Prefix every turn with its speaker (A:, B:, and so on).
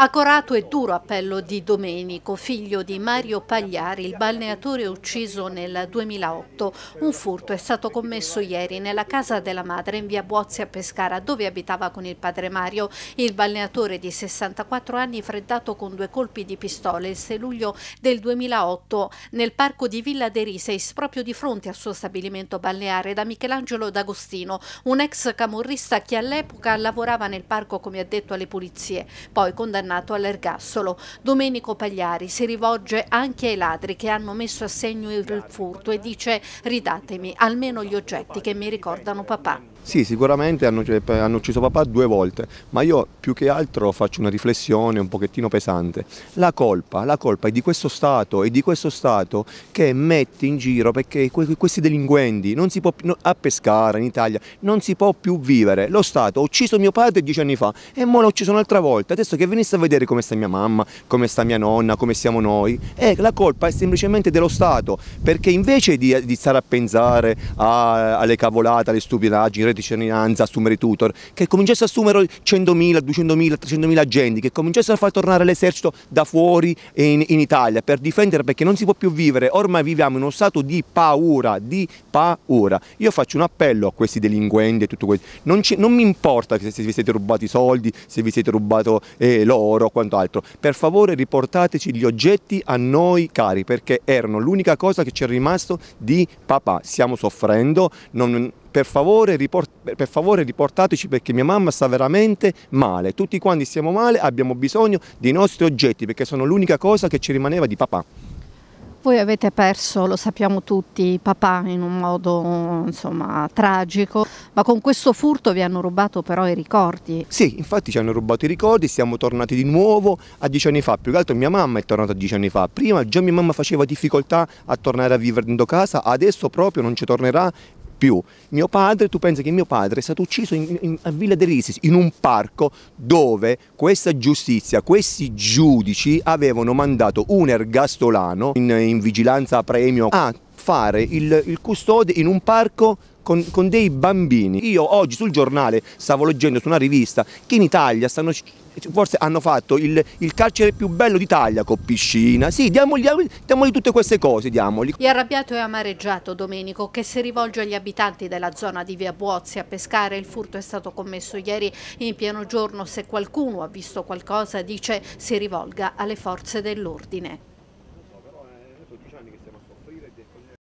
A: Accorato e duro appello di Domenico, figlio di Mario Pagliari, il balneatore ucciso nel 2008. Un furto è stato commesso ieri nella casa della madre in via Buozzi a Pescara, dove abitava con il padre Mario. Il balneatore di 64 anni, freddato con due colpi di pistola il 6 luglio del 2008 nel parco di Villa De Riseis, proprio di fronte al suo stabilimento balneare da Michelangelo D'Agostino, un ex camorrista che all'epoca lavorava nel parco come ha detto, alle pulizie. Poi condannato condannato all'ergastolo. Domenico Pagliari si rivolge anche ai ladri che hanno messo a segno il furto e dice ridatemi almeno gli oggetti che mi ricordano papà.
B: Sì, sicuramente hanno, cioè, hanno, ucciso papà due volte, ma io più che altro faccio una riflessione un pochettino pesante. La colpa, la colpa è di questo Stato, è di questo Stato che mette in giro perché questi delinquenti non si può a pescare in Italia, non si può più vivere. Lo Stato ha ucciso mio padre dieci anni fa e ora l'ha ucciso un'altra volta. Adesso che venisse a vedere come sta mia mamma, come sta mia nonna, come siamo noi, eh, la colpa è semplicemente dello Stato, perché invece di, di stare a pensare a, alle cavolate, alle stupidaggini, di cittadinanza, assumere tutor, che cominciasse a assumere 100.000, 200.000, 300.000 agenti, che cominciassero a far tornare l'esercito da fuori in, in, Italia per difendere perché non si può più vivere, ormai viviamo in uno stato di paura, di paura. Io faccio un appello a questi delinquenti e tutto questo, non, non mi importa se, se, vi siete rubati i soldi, se vi siete rubato eh, l'oro o quant'altro, per favore riportateci gli oggetti a noi cari perché erano l'unica cosa che ci è rimasto di papà, stiamo soffrendo, non, per favore, riport per favore riportateci perché mia mamma sta veramente male, tutti quanti stiamo male, abbiamo bisogno dei nostri oggetti perché sono l'unica cosa che ci rimaneva di papà.
A: Voi avete perso, lo sappiamo tutti, papà in un modo insomma tragico, ma con questo furto vi hanno rubato però i ricordi.
B: Sì, infatti ci hanno rubato i ricordi, siamo tornati di nuovo a dieci anni fa, più che altro mia mamma è tornata dieci anni fa, prima già mia mamma faceva difficoltà a tornare a vivere dentro casa, adesso proprio non ci tornerà più. Mio padre, tu pensi che mio padre è stato ucciso in, in, a Villa dell'Isis, in un parco dove questa giustizia, questi giudici avevano mandato un ergastolano in, in vigilanza a premio a ah, fare il, il custode in un parco con, con, dei bambini. Io oggi sul giornale stavo leggendo su una rivista che in Italia stanno, forse hanno fatto il, il carcere più bello d'Italia con piscina. Sì, diamogli, diamogli, tutte queste cose, diamogli.
A: È arrabbiato e amareggiato Domenico che si rivolge agli abitanti della zona di Via Buozzi a pescare. Il furto è stato commesso ieri in pieno giorno. Se qualcuno ha visto qualcosa dice si rivolga alle forze dell'ordine.